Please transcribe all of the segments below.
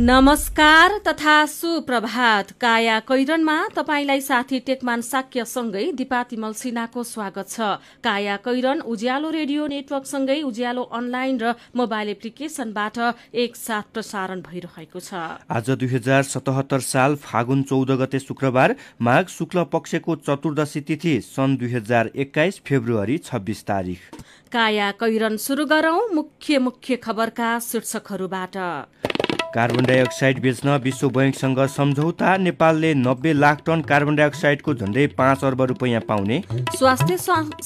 नमस्कार तथा सुप्रभात काया कैरनमा तपाईलाई साथी टेकमान साक्यसँगै दिपा तिमल सिन्हाको स्वागत छ काया कैरन उज्यालो रेडियो नेटवर्क सँगै उज्यालो अनलाइन र मोबाइल एप्लिकेशनबाट एकसाथ प्रसारण भइरहेको छ आज दुई हजार सतहत्तर साल फागुन चौध गते शुक्रबार माघ शुक्ल पक्षको चतुर्दशी तिथि सन् दुई हजार एक्काइस फेब्रुअरी छब्बिस तारिक काया कैरन सुरु गरौं मुख्य मुख्य खबरका शीर्षकहरूबाट कार्बन डाइअक्साइड बेच्न विश्व बैङ्कसँग सम्झौता नेपालले नब्बे लाख टन कार्बन डाइअक्साइडको झन्डै पाँच अर्ब रुपियाँ पाउने स्वास्थ्य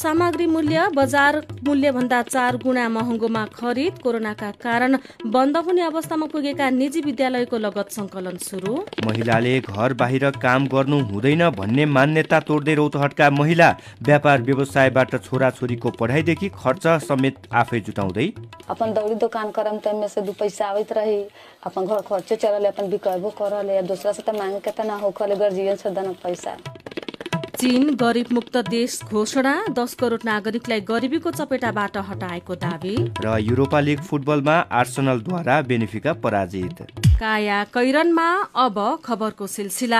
सामग्री मूल्य बजार मूल्य भन्दा चार गुणा महँगोमा खरिद कोरोनाका कारण बन्द हुने अवस्थामा पुगेका निजी विद्यालयको लगत संकलन सुरु महिलाले घर बाहिर काम गर्नु हुँदैन भन्ने मान्यता तोड्दै रौतहटका महिला व्यापार व्यवसायबाट छोरा छोरीको पढाइदेखि खर्च समेत आफै जुटाउँदै अपन दौडी दोकान करम टाइममे से पैसा आवत रही अपन घर खर्च चलल अपन बिकबो करल है दूसरा से तो मांगे के तो ना होकर गर्जियन से दन पैसा चीन गरिब मुक्त देश घोषणा दस करोड नागरिकलाई गरिबीको चपेटाबाट हटाएको दावी र युरोपा लिग फुटबलमा आर्सनलद्वारा बेनिफिका पराजित काया कैरनमा अब खबरको सिलसिला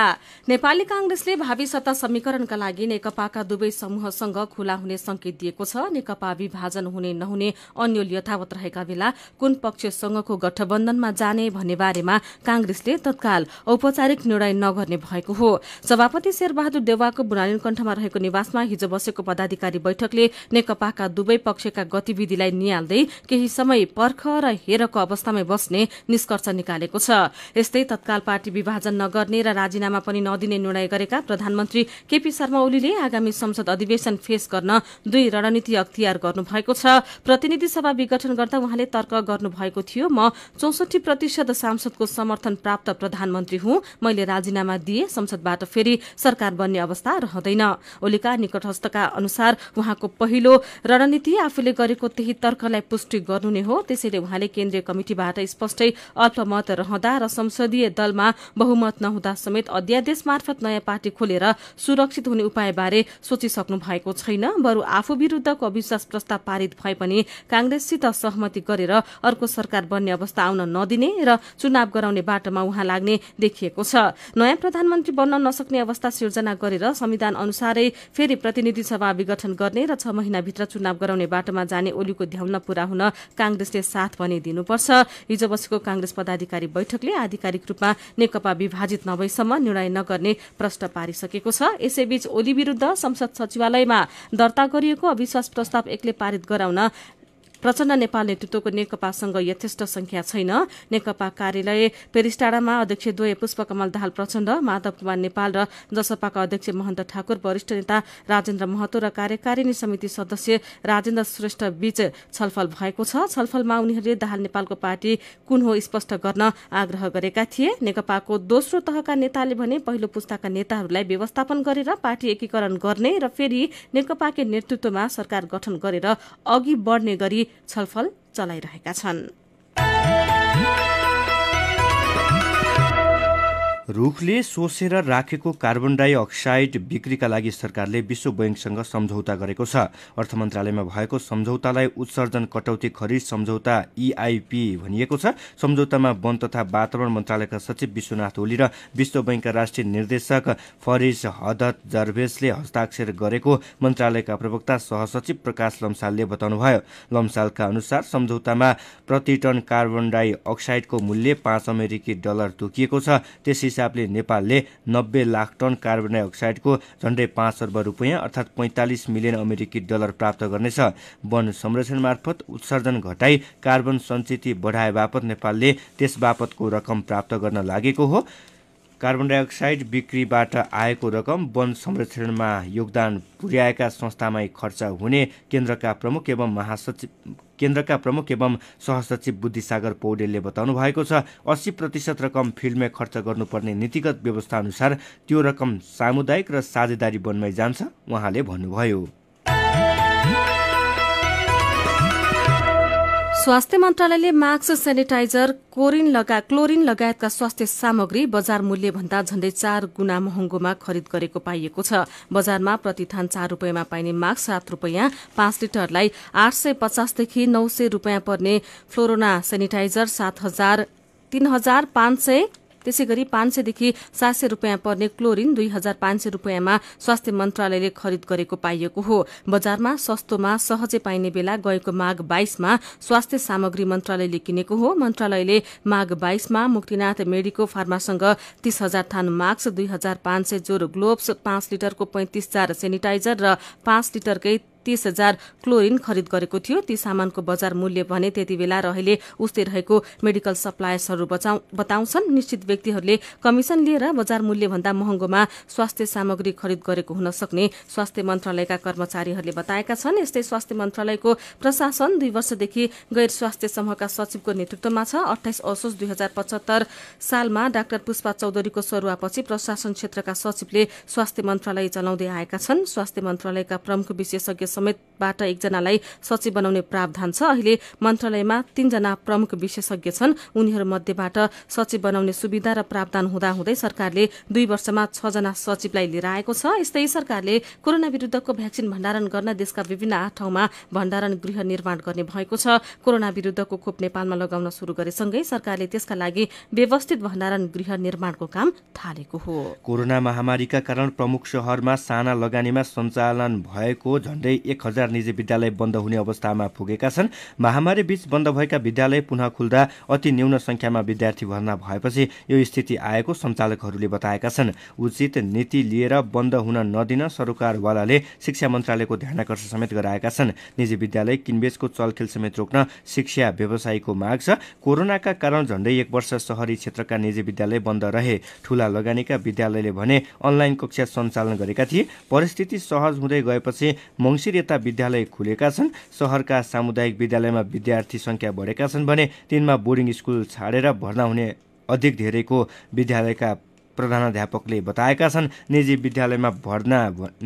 नेपाली कांग्रेसले भावी सत्ता समीकरणका लागि नेकपाका दुवै समूहसँग खुला हुने संकेत दिएको छ नेकपा विभाजन हुने नहुने अन्यल यथावत रहेका बेला कुन पक्षसँगको गठबन्धनमा जाने भन्ने बारेमा कांग्रेसले तत्काल औपचारिक निर्णय नगर्ने भएको हो सभापति शेरबहादुर देवाको बुनालिन कण्ठमा रहेको निवासमा हिजो बसेको पदाधिकारी बैठकले नेकपाका दुवै पक्षका गतिविधिलाई निहाल्दै केही समय पर्ख र हेरको अवस्थामै बस्ने निष्कर्ष निकालेको छ यस्तै तत्काल पार्टी विभाजन नगर्ने र राजीनामा पनि नदिने निर्णय गरेका प्रधानमन्त्री केपी शर्मा ओलीले आगामी संसद अधिवेशन फेस गर्न दुई रणनीति अख्तियार गर्नुभएको छ प्रतिनिधि सभा विघटन गर्दा उहाँले तर्क गर्नुभएको थियो म चौसठी प्रतिशत सांसदको समर्थन प्राप्त प्रधानमन्त्री हुँ मैले राजीनामा दिए संसदबाट फेरि सरकार बन्ने अवस्था रहँदैन ओलीका निकटस्थका अनुसार उहाँको पहिलो रणनीति आफूले गरेको त्यही तर्कलाई पुष्टि गर्नु नै हो त्यसैले उहाँले केन्द्रीय कमिटिबाट स्पष्टै अल्पमत रहँदै नहुँदा र संसदीय दलमा बहुमत नहुँदा समेत अध्यादेश मार्फत नयाँ पार्टी खोलेर सुरक्षित हुने उपायबारे सोचिसक्नु भएको छैन बरु आफू विरूद्धको अविश्वास प्रस्ताव पारित भए पनि कांग्रेससित सहमति गरेर अर्को सरकार बन्ने अवस्था आउन नदिने र चुनाव गराउने बाटोमा उहाँ लाग्ने देखिएको छ नयाँ प्रधानमन्त्री बन्न नसक्ने अवस्था सिर्जना गरेर संविधान अनुसारै फेरि प्रतिनिधि सभा विघटन गर्ने र छ महिनाभित्र चुनाव गराउने बाटोमा जाने ओलीको ध्याउन पूरा हुन कांग्रेसले साथ भनी दिनुपर्छ हिजो बसेको काँग्रेस पदाधिकारी बैठकले आधिकारिक रूपमा नेकपा विभाजित नभएसम्म निर्णय नगर्ने प्रश्न पारिसकेको छ यसैबीच ओली विरूद्ध संसद सचिवालयमा दर्ता गरिएको अविश्वास प्रस्ताव एक्लै पारित गराउन प्रचण्ड नेपाल नेतृत्वको नेकपासँग यथेष्ट संख्या छैन नेकपा कार्यालय पेरिस्टाडामा अध्यक्ष द्वय पुष्पकमल दाहाल प्रचण्ड माधव कुमार नेपाल र जसपाका अध्यक्ष महन्त ठाकुर वरिष्ठ नेता राजेन्द्र महतो र कार्यकारिणी समिति सदस्य राजेन्द्र श्रेष्ठ बीच छलफल भएको छ छलफलमा उनीहरूले दाहाल नेपालको पार्टी कुन हो स्पष्ट गर्न आग्रह गरेका थिए नेकपाको दोस्रो तहका नेताले भने पहिलो पुस्ताका नेताहरूलाई व्यवस्थापन गरेर पार्टी एकीकरण गर्ने र फेरि नेकपाकै नेतृत्वमा सरकार गठन गरेर अघि बढ्ने गरी छलफल चलाइरहेका छन् रुखले सोसेर राखेको कार्बन डाइअक्साइड बिक्रीका लागि सरकारले विश्व बैङ्कसँग सम्झौता गरेको छ अर्थ मन्त्रालयमा भएको सम्झौतालाई उत्सर्जन कटौती खरिद सम्झौता इआइपी e भनिएको छ सम्झौतामा वन तथा वातावरण मन्त्रालयका सचिव विश्वनाथ ओली र विश्व बैङ्कका राष्ट्रिय निर्देशक फरिज हदत जर्भेसले हस्ताक्षर गरेको मन्त्रालयका प्रवक्ता सहसचिव प्रकाश लम्सालले बताउनुभयो लम्सालका अनुसार सम्झौतामा प्रति टन कार्बन डाइअक्साइडको मूल्य पाँच अमेरिकी डलर तोकिएको छ त्यसै हिसाबले नेपालले नब्बे लाख टन कार्बन डाइअक्साइडको झण्डै पाँच अर्ब रुपियाँ अर्थात् पैँतालिस मिलियन अमेरिकी डलर प्राप्त गर्नेछ वन संरक्षण मार्फत उत्सर्जन घटाई कार्बन संचिती बढाए बापत नेपालले त्यस बापतको रकम प्राप्त गर्न लागेको हो कार्बन डाइअक्साइड बिक्रीबाट आएको रकम वन संरक्षणमा योगदान पुर्याएका संस्थामै खर्च हुने केन्द्रका प्रमुख एवं महासचिव केन्द्रका प्रमुख एवं सहसचिव बुद्धिसागर पौडेलले बताउनु भएको छ अस्सी प्रतिशत रकम फिल्डमै खर्च गर्नुपर्ने नीतिगत व्यवस्थाअनुसार त्यो रकम सामुदायिक र साझेदारी वनमै जान्छ उहाँले भन्नुभयो स्वास्थ्य मन्त्रालयले मास्क सेनिटाइजर कोरिन लगा क्लोरिन लगायतका स्वास्थ्य सामग्री बजार मूल्यभन्दा झण्डै चार गुणा महँगोमा खरिद गरेको पाइएको छ बजारमा प्रतिथान चार रूपियाँमा पाइने मास्क सात रूपियाँ पाँच लिटरलाई आठ सय पचासदेखि नौ सय रूपियाँ पर्ने फ्लोरोना सेनिटाइजर सात हजार तीन हजार पाँच सय त्यसै गरी पाँच सयदेखि सात सय रूपियाँ पर्ने क्लोरिन दुई हजार पाँच सय रूपियाँमा स्वास्थ्य मन्त्रालयले खरिद गरेको पाइएको हो बजारमा सस्तोमा सहजै पाइने बेला गएको माघ बाइसमा स्वास्थ्य सामग्री मन्त्रालयले किनेको हो मन्त्रालयले माघ बाइसमा मुक्तिनाथ मेडिको फार्मासँग तीस हजार थान मास्क दुई हजार पाँच सय जोरो ग्लोभ्स पाँच लिटरको पैंतिस चार सेनिटाइजर र पाँच लिटरकै तीस हजार क्लोरिन खरिद गरेको थियो ती सामानको बजार मूल्य भने त्यति बेला अहिले उस्तै रहेको मेडिकल सप्लायर्सहरू बताउँछन् निश्चित व्यक्तिहरूले कमिसन लिएर बजार मूल्यभन्दा महँगोमा स्वास्थ्य सामग्री खरिद गरेको हुन सक्ने स्वास्थ्य मन्त्रालयका कर्मचारीहरूले बताएका छन् यस्तै स्वास्थ्य मन्त्रालयको प्रशासन दुई वर्षदेखि गैर स्वास्थ्य समूहका सचिवको नेतृत्वमा छ अठाइस असोज दुई हजार पचहत्तर सालमा डाक्टर पुष्पा चौधरीको सरुवापछि प्रशासन क्षेत्रका सचिवले स्वास्थ्य मन्त्रालय चलाउँदै आएका छन् स्वास्थ्य मन्त्रालयका प्रमुख विशेषज्ञ समेतबाट एकजनालाई सचिव बनाउने प्रावधान छ अहिले मन्त्रालयमा तीनजना प्रमुख विशेषज्ञ छन् उनीहरू मध्येबाट सचिव बनाउने सुविधा र प्रावधान हुँदाहुँदै सरकारले दुई वर्षमा छजना सचिवलाई लिएर आएको छ यस्तै सरकारले कोरोना विरूद्धको भ्याक्सिन भण्डारण गर्न देशका विभिन्न आठ ठाउँमा भण्डारण गृह निर्माण गर्ने भएको छ कोरोना विरूद्धको खोप नेपालमा लगाउन शुरू गरेसँगै सरकारले त्यसका लागि व्यवस्थित भण्डारण गृह निर्माणको काम थालेको हो कोरोना महामारीका कारण प्रमुख शहरमा साना लगानीमा सञ्चालन भएको झण्डै एक हजार निजी विद्यालय बन्द हुने अवस्थामा पुगेका छन् महामारी बीच बन्द भएका विद्यालय पुनः खुल्दा अति न्यून संख्यामा विद्यार्थी भर्ना भएपछि यो स्थिति आएको सञ्चालकहरूले बताएका छन् उचित नीति लिएर बन्द हुन नदिन सरकारवालाले शिक्षा मन्त्रालयको ध्यानकर्ष समेत गराएका छन् निजी विद्यालय किनबेचको चलखेल समेत रोक्न शिक्षा व्यवसायीको माग छ कोरोनाका कारण झण्डै एक वर्ष सहरी क्षेत्रका निजी विद्यालय बन्द रहे ठूला लगानीका विद्यालयले भने अनलाइन कक्षा सञ्चालन गरेका थिए परिस्थिति सहज हुँदै गएपछि मङ्सिर मन्दिर यता विद्यालय खुलेका छन् सहरका सामुदायिक विद्यालयमा विद्यार्थी सङ्ख्या बढेका छन् भने तिनमा बोर्डिङ स्कुल छाडेर भर्ना हुने अधिक धेरैको विद्यालयका प्रधानाध्यापकले बताएका छन् निजी विद्यालयमा भर्ना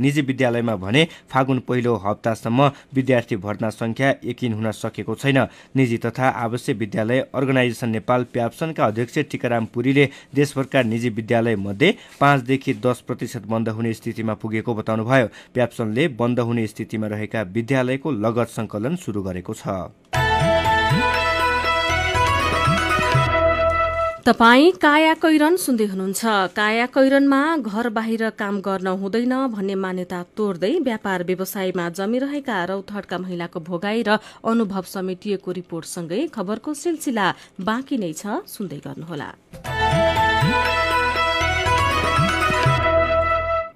निजी विद्यालयमा भने फागुन पहिलो हप्तासम्म विद्यार्थी भर्ना सङ्ख्या यकिन हुन सकेको छैन निजी तथा आवश्यक विद्यालय अर्गनाइजेसन नेपाल प्याप्सनका अध्यक्ष टिकाराम पुरीले देशभरका निजी विद्यालयमध्ये पाँचदेखि दस प्रतिशत बन्द हुने स्थितिमा पुगेको बताउनुभयो प्याप्सनले बन्द हुने स्थितिमा रहेका विद्यालयको लगत सङ्कलन सुरु गरेको छ तपाईँ काया कैरन सुन्दै हुनुहुन्छ काया कैरनमा घर बाहिर काम गर्न हुँदैन भन्ने मान्यता तोड्दै व्यापार व्यवसायमा जमिरहेका रौथडका महिलाको भोगाई र अनुभव समेटिएको रिपोर्टसँगै खबरको सिलसिला बाँकी नै छ सुन्दै गर्नुहोला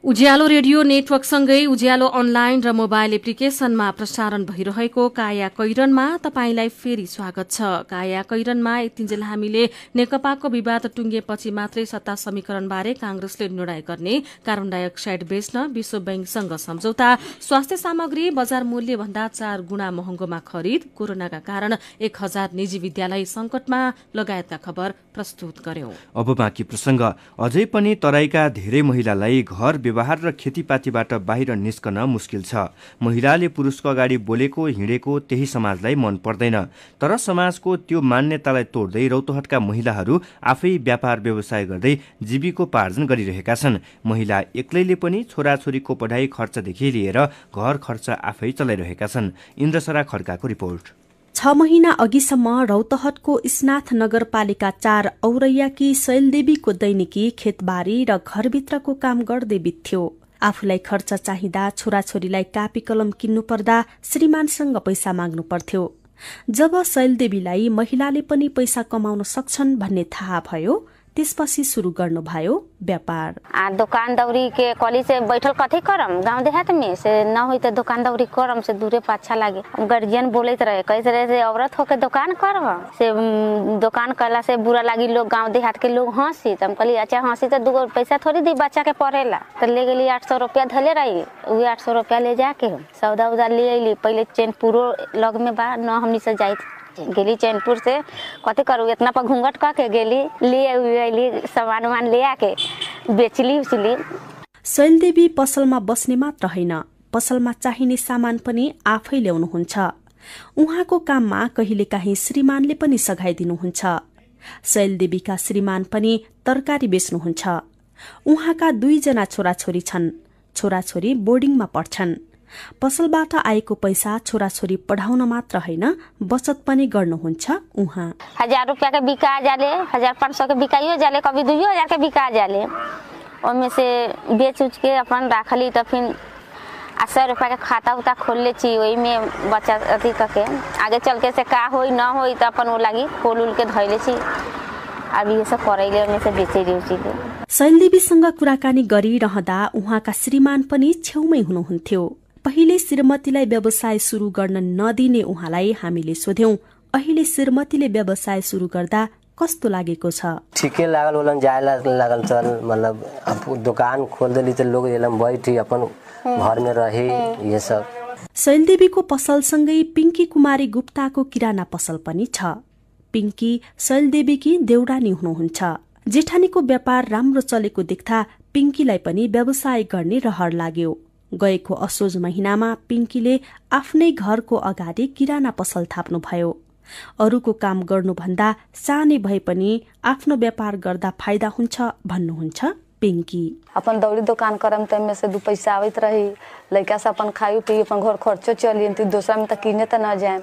उज्यालो रेडियो नेटवर्कसँगै उज्यालो अनलाइन र मोबाइल एप्लिकेशनमा प्रसारण भइरहेको काया कैरनमा तपाईंलाई फेरि स्वागत छ काया कैरनमा यतिन्जेल हामीले नेकपाको विवाद टुङ्गेपछि मात्रै सत्ता समीकरणबारे कांग्रेसले निर्णय गर्ने कार्बन डाइअक्साइड बेच्न विश्व बैंकसँग सम्झौता स्वास्थ्य सामग्री बजार मूल्यभन्दा चार गुणा महँगोमा खरिद कोरोनाका कारण एक हजार निजी विद्यालय संकटमा लगायतका खबर प्रस्तुत गर्यो अब बाँकी प्रसङ्ग अझै पनि तराईका धेरै महिलालाई घर व्यवहार र खेतीपातीबाट बाहिर निस्कन मुस्किल छ महिलाले पुरुषको अगाडि बोलेको हिँडेको त्यही समाजलाई मन पर्दैन तर समाजको त्यो मान्यतालाई तोड्दै रौतहटका महिलाहरू आफै व्यापार व्यवसाय गर्दै जीविकोपार्जन गरिरहेका छन् महिला एक्लैले पनि छोराछोरीको पढाइ खर्चदेखि लिएर घर खर्च आफै चलाइरहेका छन् इन्द्रसरा खड्काको रिपोर्ट छ महिना अघिसम्म रौतहटको स्नाथ नगरपालिका चार औरैयाकी शैलदेवीको दैनिकी खेतबारी र घरभित्रको काम गर्दै बित्थ्यो आफूलाई खर्च चाहिँदा छोराछोरीलाई कापी कलम किन्नु पर्दा श्रीमानसँग पैसा माग्नु पर्थ्यो जब शैलदेवीलाई महिलाले पनि पैसा कमाउन सक्छन् भन्ने थाहा भयो त्यसपछि सुरु गर्नुभयो व्यापार दोकान दौरी के कली से बैठल कथी करम गांव देहात में से न होई त दोकान दौरी करम से दूरे पर अच्छा लगे गार्जियन बोलते रहे कहे रहे से औरत होके दुकान कर से दुकान करला से बुरा लगी लोग गांव देहात के लोग हंसी त हम कहली अच्छा हंसी त दूगो पैसा थोड़ी दी बच्चा के पढ़े ला त ले गेली आठ सौ रुपया धले रही उ आठ सौ रुपया ले जाके सौदा उदा ले अली पहले चैनपुरो लग में बा न हमनी से जाई गेली चैनपुर से कथी करू इतना पर घूंघट कह के गेली लिए उली सामान उमान ले आके बेचली उचली शैलदेवी पसलमा बस्ने मात्र होइन पसलमा चाहिने सामान पनि आफै ल्याउनुहुन्छ उहाँको काममा कहिलेकाहीँ श्रीमानले पनि सघाइदिनुहुन्छ शैलदेवीका श्रीमान पनि तरकारी बेच्नुहुन्छ उहाँका दुईजना छोराछोरी छन् छोराछोरी बोर्डिङमा पढ्छन् पसलबाट आएको पैसा छोराछोरी पढाउन मात्र होइन बचत पनि गर्नुहुन्छ उहाँ हजार रुपियाँको बिका जाले हजार पाँच सौको बिकाइयो जाले कवि दुई हजारको बिका जाले ओमेसे से बेच अपन राखली त फिन आ रुपियाँको खाता उता खोलले छि ओहिमे बच्चा अथी कके आगे चलके से का होइ न होइ त अपन ओ लागि खोल के धैले छि शैलदेवीसँग कुराकानी गरिरहँदा उहाँका श्रीमान पनि छेउमै हुनुहुन्थ्यो पहिले श्रीमतीलाई व्यवसाय सुरु गर्न नदिने उहाँलाई हामीले सोध्यौं अहिले श्रीमतीले व्यवसाय सुरु गर्दा कस्तो लागेको छ ठिकै लागल होला जाय लागल चल मतलब दोकान खोल्दै त लोग बैठी अपन घरमा रहे ये सब शैलदेवीको पसलसँगै पिङ्की कुमारी गुप्ताको किराना पसल पनि छ पिङ्की शैलदेवीकी देउडानी हुनुहुन्छ जेठानीको व्यापार राम्रो चलेको देख्दा पिङ्कीलाई पनि व्यवसाय गर्ने रहर लाग्यो गएको असोज महिनामा पिङ्कीले आफ्नै घरको अगाडि किराना पसल थाप्नुभयो अरूको काम गर्नुभन्दा सानै भए पनि आफ्नो व्यापार गर्दा फाइदा हुन्छ भन्नुहुन्छ पिङ्की अपन दौडी दोकान गरम त मेसे दु पैसा आवत रही लड़का अपन खायो पि अपन घर खर्चो चलि तो दोस्रोमा त किने त न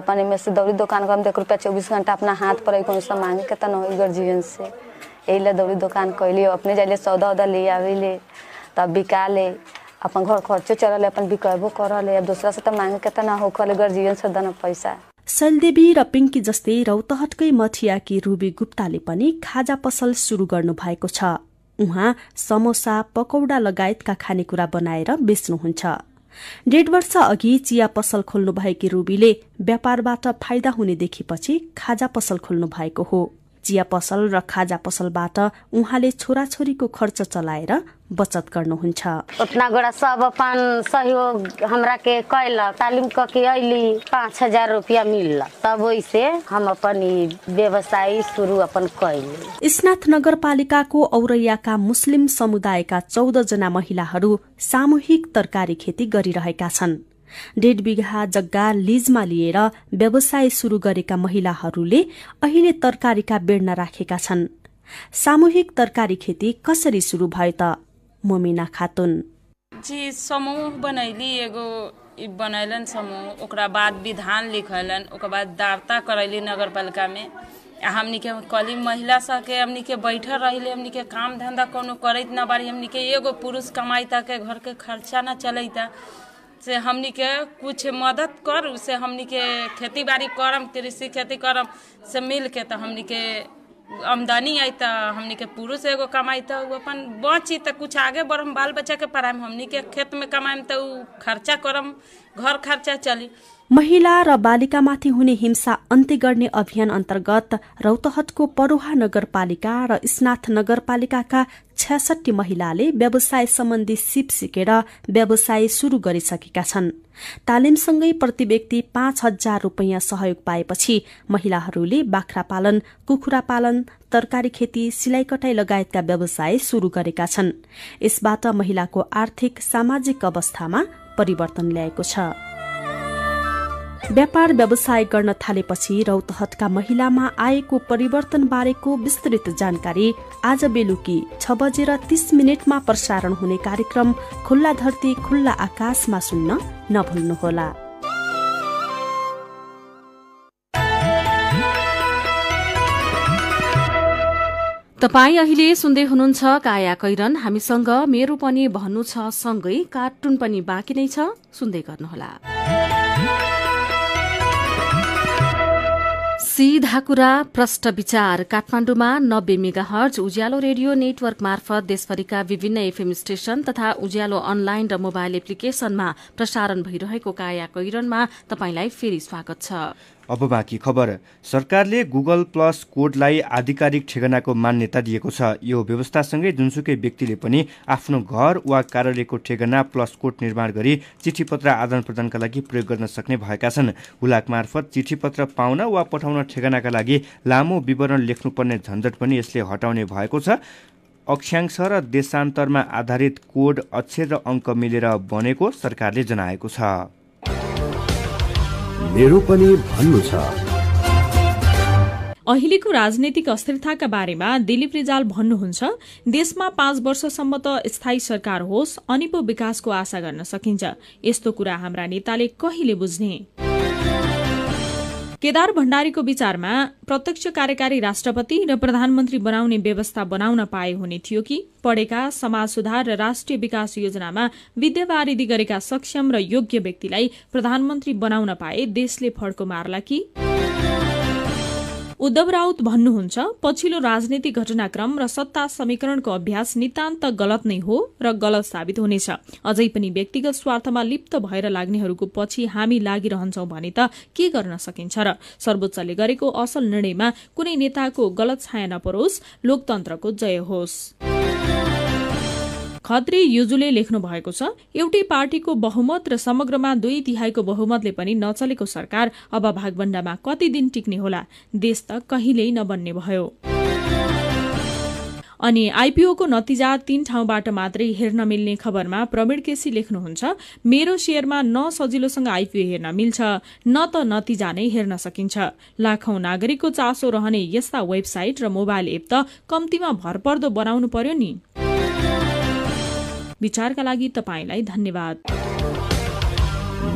अपन मेसे दौडी दोकान दुकान करम तो एक रुपया चौबीस अपना हात पर मांग के त न से यही दौडी दोकान दुकान कैली अपने जाइले सौदा उदा ले आवे त तब अपन घर खर्चो चलल अपन बिकबो करल अब दोसरा से त के त ना हो कल गर्जियन से दन पैसा शैलदेवी र पिङ्की जस्तै रौतहटकै मथियाकी रुबी गुप्ताले पनि खाजा पसल सुरु गर्नु भएको छ उहाँ समोसा पकौडा लगायतका खानेकुरा बनाएर बेच्नुहुन्छ डेढ वर्ष अघि चिया पसल खोल्नुभएकी रुबीले व्यापारबाट फाइदा हुने देखेपछि खाजा पसल खोल्नु भएको हो चिया पसल र खाजा पसलबाट उहाँले छोराछोरीको खर्च चलाएर बचत गर्नुहुन्छ स्नाथ नगरपालिकाको औरैयाका मुस्लिम समुदायका चौध जना महिलाहरू सामूहिक तरकारी खेती गरिरहेका छन् डेढ बिघा जग्गा लिजमा लिएर व्यवसाय शुरू गरेका महिलाहरूले अहिले तरकारीका बेड्न राखेका छन् सामूहिक तरकारी खेती कसरी शुरू भयो त मोमिना खातुन जी समूह बनैली एगो बनैलन समूह ओकरा बाद विधान लिखैलन ओकर बाद दार्ता करैली नगरपालिका में हमनी के महिला सबके हमनिके बैठल रहिले हमनिके काम धंधा कोनो करैत न बारी हमनिके एगो पुरुष कमाइता के घर के खर्चा न चलैता से हमनी के कुछ मदद कर उसे हमनी के खेती बाड़ी करम कृषि खेती करम से मिल के तो हमनी के आमदनी आई तो हमनी के पुरुष एगो कमाई तो अपन बची तो कुछ आगे बढ़म बाल बच्चा के पढ़ाई हमनी के खेत में कमाएम तो खर्चा करम घर खर्चा चली महिला र बालिकामाथि हुने हिंसा अन्त्य गर्ने अभियान अन्तर्गत रौतहटको परोहा नगरपालिका र स्नाथ नगरपालिकाका छ्यासठी महिलाले व्यवसाय सम्बन्धी सिप सिकेर व्यवसाय शुरू गरिसकेका छन् तालिमसँगै प्रति व्यक्ति पाँच हजार रूपियाँ सहयोग पाएपछि महिलाहरूले बाख्रा पालन कुखुरा पालन तरकारी खेती सिलाइ कटाई लगायतका व्यवसाय शुरू गरेका छन् यसबाट महिलाको आर्थिक सामाजिक अवस्थामा परिवर्तन ल्याएको छ व्यापार व्यवसाय गर्न थालेपछि रौतहटका महिलामा आएको परिवर्तन बारेको विस्तृत जानकारी आज बेलुकी छ बजेर तीस मिनटमा प्रसारण हुने कार्यक्रम खुल्ला धरती खुल्ला आकाशमा सुन्न नभुल्नुहोला तपाईँ अहिले सुन्दै हुनुहुन्छ काया कैरन हामीसँग मेरो पनि भन्नु छ सँगै कार्टुन पनि बाँकी नै छ सुन्दै गर्नुहोला सीधा कुरा प्रष्ट विचार काठमाण्डुमा नब्बे mega hertz Ujyaalo radio network मार्फत देशभरिका विभिन्न एफएम स्टेशन तथा उज्यालो अनलाइन र मोबाइल एप्लिकेशनमा प्रसारण भइरहेको काया कैरनमा तपाईंलाई फेरि स्वागत छ अब बाँकी खबर सरकारले गुगल प्लस कोडलाई आधिकारिक ठेगानाको मान्यता दिएको छ यो व्यवस्थासँगै जुनसुकै व्यक्तिले पनि आफ्नो घर वा कार्यालयको ठेगाना प्लस कोड निर्माण गरी चिठीपत्र आदान प्रदानका लागि प्रयोग गर्न सक्ने भएका छन् हुलाक मार्फत चिठीपत्र पाउन वा पठाउन ठेगानाका लागि लामो विवरण लेख्नुपर्ने झन्झट पनि यसले हटाउने भएको छ अक्षांश र देशान्तरमा आधारित कोड अक्षर र अङ्क मिलेर बनेको सरकारले जनाएको छ मेरो पनि भन्नु छ अहिलेको राजनैतिक अस्थिरताका बारेमा दिलीप रिजाल भन्नुहुन्छ देशमा पाँच वर्षसम्म त स्थायी सरकार होस् अनि पो विकासको आशा गर्न सकिन्छ यस्तो कुरा हाम्रा नेताले कहिले बुझ्ने केदार भण्डारीको विचारमा प्रत्यक्ष कार्यकारी राष्ट्रपति र प्रधानमन्त्री बनाउने व्यवस्था बनाउन पाए हुने थियो कि पढेका समाज सुधार र राष्ट्रिय विकास योजनामा विद्यावारिधि गरेका सक्षम र योग्य व्यक्तिलाई प्रधानमन्त्री बनाउन पाए देशले फड्को मार्ला कि उद्धव राउत भन्नुहुन्छ पछिल्लो राजनीतिक घटनाक्रम र सत्ता समीकरणको अभ्यास नितान्त गलत नै हो र गलत साबित हुनेछ अझै पनि व्यक्तिगत स्वार्थमा लिप्त भएर लाग्नेहरूको पछि हामी लागिरहन्छौं भने त के गर्न सकिन्छ र सर्वोच्चले गरेको असल निर्णयमा कुनै नेताको गलत छाया नपरोस् लोकतन्त्रको जय होस् खत्री युजुले लेख्नु भएको छ एउटै पार्टीको बहुमत र समग्रमा दुई तिहाईको बहुमतले पनि नचलेको सरकार अब भागभण्डामा कति दिन टिक्ने होला देश त कहिल्यै नबन्ने भयो अनि आइपिओको नतिजा तीन ठाउँबाट मात्रै हेर्न मिल्ने खबरमा प्रवीण केसी लेख्नुहुन्छ मेरो सेयरमा न सजिलोसँग आइपिओ हेर्न मिल्छ न त नतिजा नै हेर्न सकिन्छ लाखौं नागरिकको चासो रहने यस्ता वेबसाइट र मोबाइल एप त कम्तीमा भरपर्दो बनाउनु पर्यो नि विचारका लागि तपाईँलाई धन्यवाद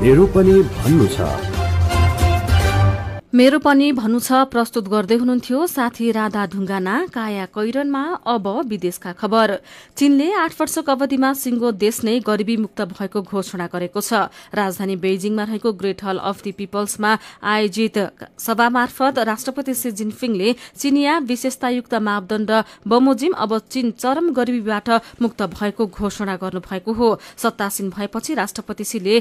मेरो पनि भन्नु छ मेरो पनि भन्नु छ प्रस्तुत गर्दै हुनुहुन्थ्यो साथी राधा ढुङ्गाना काया कैरनमा अब विदेशका खबर चीनले आठ वर्षको अवधिमा सिंगो देश नै गरिबी मुक्त भएको घोषणा गरेको छ राजधानी बेजिङमा रहेको ग्रेट हल अफ दि पिपल्समा आयोजित सभा मार्फत राष्ट्रपति सी जिनफिङले चिनिया विशेषतायुक्त मापदण्ड बमोजिम अब चीन चरम गरिबीबाट मुक्त भएको घोषणा गर्नुभएको हो सत्तासीन भएपछि राष्ट्रपति सीले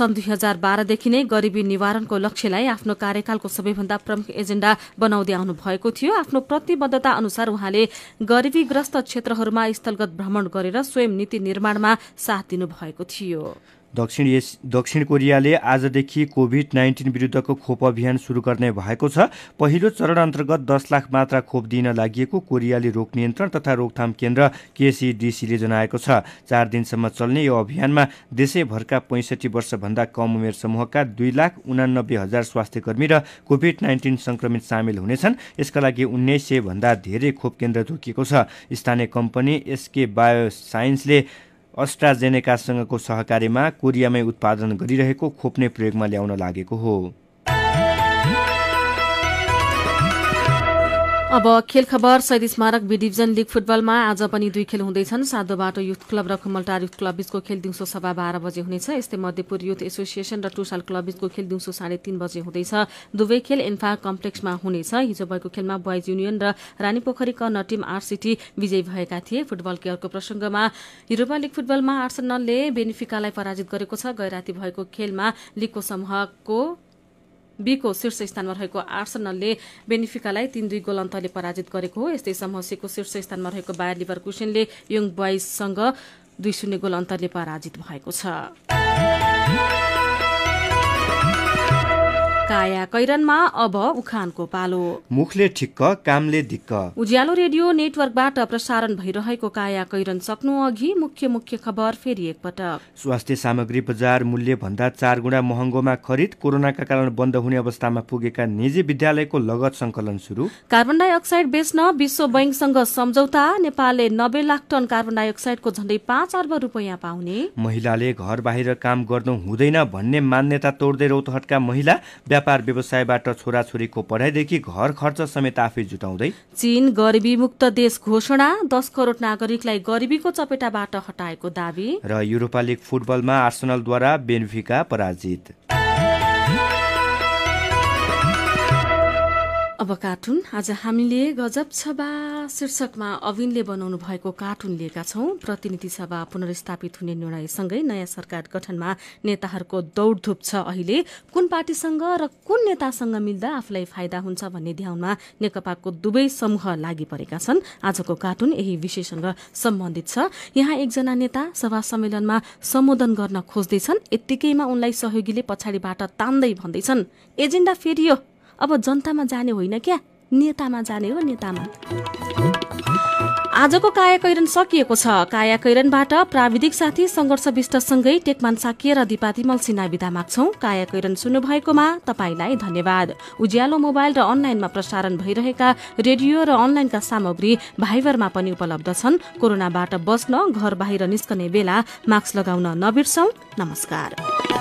सन् दुई हजार बाह्रदेखि नै गरिबी निवारणको लक्ष्यलाई आफ्नो कार्यकाल दलको सबैभन्दा प्रमुख एजेण्डा बनाउँदै आउनु भएको थियो आफ्नो प्रतिबद्धता अनुसार उहाँले गरिबीग्रस्त क्षेत्रहरूमा स्थलगत भ्रमण गरेर स्वयं नीति निर्माणमा साथ दिनुभएको थियो दक्षिण एस दक्षिण कोरियाले आजदेखि कोभिड नाइन्टिन विरुद्धको खोप अभियान सुरु गर्ने भएको छ पहिलो चरण अन्तर्गत दस लाख मात्रा खोप दिन लागि कोरियाली रोग नियन्त्रण तथा रोकथाम केन्द्र केसिडिसीले जनाएको छ चार दिनसम्म चल्ने यो अभियानमा देशैभरका पैँसठी वर्षभन्दा कम उमेर समूहका दुई लाख उनानब्बे हजार स्वास्थ्य कर्मी र कोभिड नाइन्टिन सङ्क्रमित सामेल हुनेछन् यसका लागि उन्नाइस भन्दा धेरै खोप केन्द्र तोकिएको छ स्थानीय कम्पनी एसके बायो साइन्सले अस्ट्राजेनेकासँगको सहकार्यमा कोरियामै उत्पादन गरिरहेको खोप्ने प्रयोगमा ल्याउन लागेको हो अब खेल खबर शहीद स्मारक बी डिभिजन लिग फुटबलमा आज पनि दुई खेल हुँदैछन् बाटो युथ क्लब र खुमलटार युथ क्लब बीचको खेल दिउँसो सभा बाह्र बजे हुनेछ यस्तै मध्यपुर युथ एसोसिएसन र टुसाल क्लब बीचको खेल दिउँसो साढे तीन बजे हुँदैछ दुवै खेल इन्फा कम्प्लेक्समा हुनेछ हिजो भएको खेलमा बोइज युनियन र रानी पोखरी कर्ण टिम आरसिटी विजयी भएका थिए फुटबल केयरको प्रसंगमा युरोपा लिग फुटबलमा आर्सनलले बेनिफिकालाई पराजित गरेको छ गैराती भएको खेलमा लिगको समूहको बीको शीर्ष स्थानमा रहेको आर्सनलले बेनिफिकालाई तीन दुई गोल अन्तरले पराजित गरेको हो यस्तै समूहसीको शीर्ष स्थानमा रहेको बायर लिभर कुसेनले यङ बोइजसँग दुई शून्य गोल अन्तरले पराजित भएको छ काया कैरनमा अब उखानको पालो मुखले ठिक्क कामले दिक्क उज्यालो रेडियो नेटवर्कबाट प्रसारण भइरहेको काया कैरन सक्नु अघि मुख्य मुख्य खबर फेरि एकपटक स्वास्थ्य सामग्री बजार मूल्य भन्दा चार गुणा महँगोमा खरिद कोरोनाका कारण बन्द हुने अवस्थामा पुगेका निजी विद्यालयको लगत संकलन सुरु कार्बन डाइअक्साइड बेच्न विश्व बैङ्कसँग सम्झौता नेपालले नब्बे लाख टन कार्बन डाइअक्साइडको झण्डै पाँच अर्ब रुपियाँ पाउने महिलाले घर बाहिर काम गर्नु हुँदैन भन्ने मान्यता तोड्दै रौतहटका महिला व्यापार व्यवसायबाट छोराछोरीको पढाइदेखि घर खर्च समेत आफै जुटाउँदै चीन गरिबी मुक्त देश घोषणा दस करोड नागरिकलाई गरिबीको चपेटाबाट हटाएको दावी र युरोपा लिग फुटबलमा आर्सनलद्वारा बेनफिका पराजित अब कार्टुन आज हामीले गजब सभा शीर्षकमा अविनले बनाउनु भएको कार्टुन लिएका छौं प्रतिनिधि सभा पुनर्स्थापित हुने निर्णयसँगै नयाँ सरकार गठनमा नेताहरूको दौडधुप छ अहिले कुन पार्टीसँग र कुन नेतासँग मिल्दा आफूलाई फाइदा हुन्छ भन्ने ध्यानमा नेकपाको दुवै समूह लागि परेका छन् आजको कार्टुन यही विषयसँग सम्बन्धित छ यहाँ एकजना नेता सभा सम्मेलनमा सम्बोधन गर्न खोज्दैछन् यत्तिकैमा उनलाई सहयोगीले पछाडिबाट तान्दै भन्दैछन् एजेन्डा फेरियो अब जनतामा जाने होइन क्या नेतामा जाने हो नेतामा आजको कायाकैरन सकिएको छ कायाकैरनबाट प्राविधिक साथी सङ्घर्ष विष्टसँगै टेकमान साकिएर दिपातिमल सिन्हा विदा माग्छौं कायाकैरन सुन्नुभएकोमा तपाईँलाई धन्यवाद उज्यालो मोबाइल र अनलाइनमा प्रसारण भइरहेका रेडियो र अनलाइनका सामग्री भाइबरमा पनि उपलब्ध छन् कोरोनाबाट बस्न घर बाहिर निस्कने बेला मास्क लगाउन नबिर्सौं नमस्कार